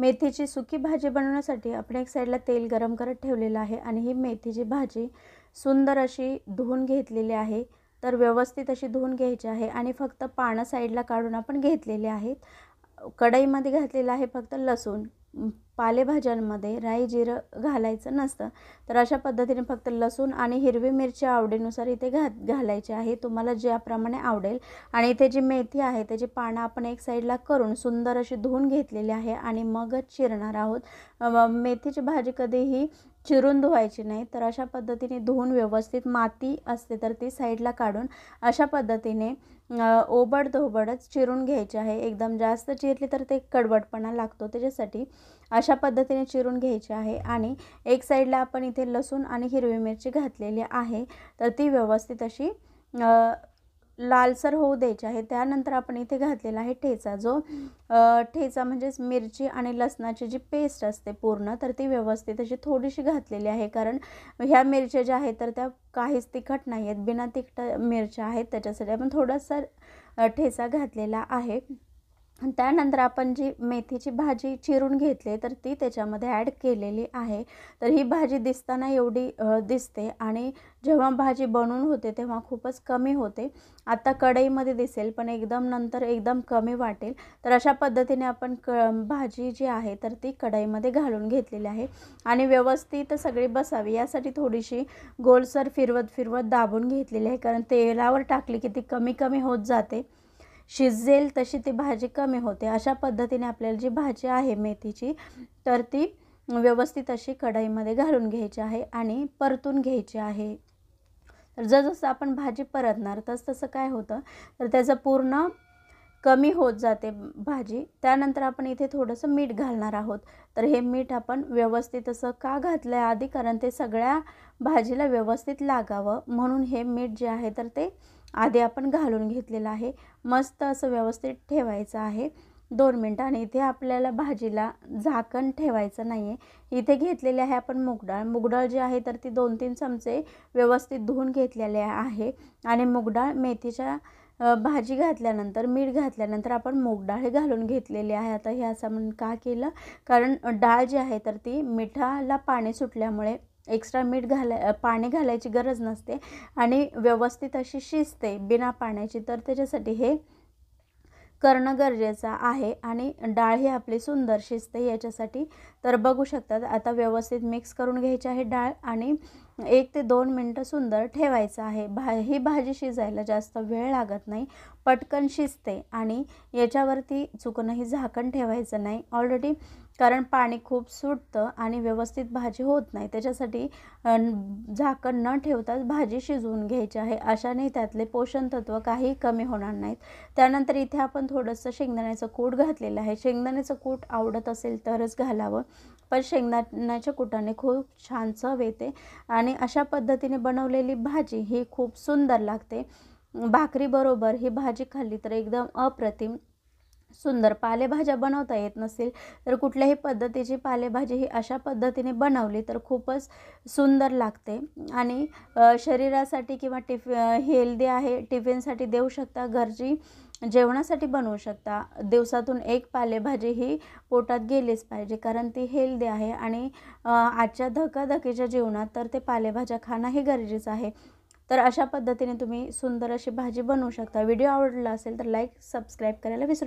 मेथीची सुकी भाजी बनवण्यासाठी आपण एक साईडला तेल गरम करत ठेवलेलं आहे आणि ही मेथीची भाजी सुंदर अशी धुवून घेतलेली आहे तर व्यवस्थित अशी धुवून घ्यायची आहे आणि फक्त पानं साईडला काढून आपण घेतलेले आहेत कढईमध्ये घातलेलं आहे फक्त लसूण पालेभाज्यांमध्ये राई जिरं घालायचं नसतं तर अशा पद्धतीने फक्त लसूण आणि हिरवी मिरची आवडीनुसार इथे घा घालायचे आहे तुम्हाला ज्याप्रमाणे आवडेल आणि इथे जी मेथी आहे त्याची पानं आपण एक साईडला करून सुंदर अशी धुवून घेतलेली आहे आणि मगच चिरणार आहोत मेथीची भाजी कधीही चिरून धुवायची नाही तर अशा पद्धतीने धुवून व्यवस्थित माती असते तर ती साईडला काढून अशा पद्धतीने ओबड धोबडच चिरून घ्यायचे आहे एकदम जास्त चिरली तर ते कडवटपणा लागतो त्याच्यासाठी अशा पद्धतीने चिरून घ्यायचे आहे आणि एक साईडला आपण इथे लसूण आणि हिरवी मिरची घातलेली आहे तर ती व्यवस्थित अशी लालसर होऊ द्यायचे आहे त्यानंतर आपण इथे घातलेला आहे ठेचा जो ठेचा म्हणजेच मिरची आणि लसणाची जी पेस्ट असते पूर्ण तर ती व्यवस्थित अशी थोडीशी घातलेली आहे कारण ह्या मिरच्या ज्या आहेत तर त्या काहीच तिखट नाही आहेत बिना तिखट मिरच्या आहेत त्याच्यासाठी आपण थोडासा ठेचा घातलेला आहे त्यानंतर आपण जी मेथीची भाजी चिरून घेतली तर ती त्याच्यामध्ये ॲड केलेली आहे तर ही भाजी दिसताना एवढी दिसते आणि जेव्हा भाजी बनून होते तेव्हा खूपच कमी होते आता कढईमध्ये दिसेल पण एकदम नंतर एकदम कमी वाटेल तर अशा पद्धतीने आपण क भाजी जी आहे तर ती कढईमध्ये घालून घेतलेली आहे आणि व्यवस्थित सगळी बसावी यासाठी थोडीशी गोलसर फिरवत फिरवत दाबून घेतलेली आहे कारण तेलावर टाकली की ती कमी कमी होत जाते शिजेल तशी ती भाजी कमी होते अशा पद्धतीने आपल्याला जी भाजी आहे मेथीची तर ती व्यवस्थित अशी कढईमध्ये घालून घ्यायची आहे आणि परतून घ्यायची आहे तर जसं आपण भाजी परतणार तसं तसं काय होतं तर त्याचं पूर्ण कमी होत जाते भाजी त्यानंतर आपण इथे थोडंसं मीठ घालणार आहोत तर हे मीठ आपण व्यवस्थित असं का घातलं आहे आधी कारण ते सगळ्या भाजीला व्यवस्थित लागावं म्हणून हे मीठ जे आहे तर ते आधी आपण घालून घेतलेला आहे मस्त असं व्यवस्थित ठेवायचं आहे दोन मिनटं आणि इथे आपल्याला भाजीला झाकण ठेवायचं नाही आहे इथे घेतलेले आहे आपण मुगडाळ मुगडाळ जी आहे तर ती दोन तीन चमचे व्यवस्थित धुवून घेतलेले आहे आणि मुगडाळ मेथीच्या भाजी घातल्यानंतर मीठ घातल्यानंतर आपण मुगडाळ घालून घेतलेली आहे आता हे असं म्हणून का केलं कारण डाळ जी आहे तर ती मिठाला पाणी सुटल्यामुळे एक्स्ट्रा मीठ घाला पाणी घालायची गरज नसते आणि व्यवस्थित अशी शिजते बिना पाण्याची तर त्याच्यासाठी हे करणं गरजेचं आहे आणि डाळ ही आपली सुंदर शिजते याच्यासाठी तर बघू शकतात आता व्यवस्थित मिक्स करून घ्यायची आहे डाळ आणि एक ते दोन मिनटं सुंदर ठेवायचं आहे भा ही भाजी शिजायला जास्त वेळ लागत नाही पटकन शिजते आणि याच्यावरती चुकूनही झाकण ठेवायचं नाही ऑलरेडी कारण पाणी खूप सुटतं आणि व्यवस्थित भाजी होत नाही त्याच्यासाठी झाकण न ठेवताच भाजी शिजवून घ्यायची आहे अशाने त्यातले पोषण तत्व काही कमी होणार नाहीत त्यानंतर इथे आपण थोडंसं शेंगदाण्याचं कूट घातलेलं आहे शेंगदाण्याचं कूट आवडत असेल तरच घालावं पण शेंगदाण्याच्या कुटाने खूप छान चव येते आणि आणि अशा पद्धतीने बनवलेली भाजी ही खूप सुंदर लागते भाकरीबरोबर ही भाजी खाल्ली तर एकदम अप्रतिम सुंदर पालेभाज्या बनवता येत नसेल तर कुठल्याही पद्धतीची पालेभाजी ही अशा पद्धतीने बनवली तर खूपच सुंदर लागते आणि शरीरासाठी किंवा टिफ हेल्दी आहे टिफिनसाठी देऊ शकता घरची जेवणासाठी बनवू शकता दिवसातून एक पालेभाजी ही पोटात गेलीच पाहिजे कारण ती हेल्दी आहे आणि आजच्या धकाधकीच्या जीवनात तर ते पालेभाज्या खाणं गरजेचं आहे तर अशा पद्धतीने तुम्ही सुंदर अशी भाजी बनवू शकता व्हिडिओ आवडला असेल तर लाईक सबस्क्राईब करायला विसरू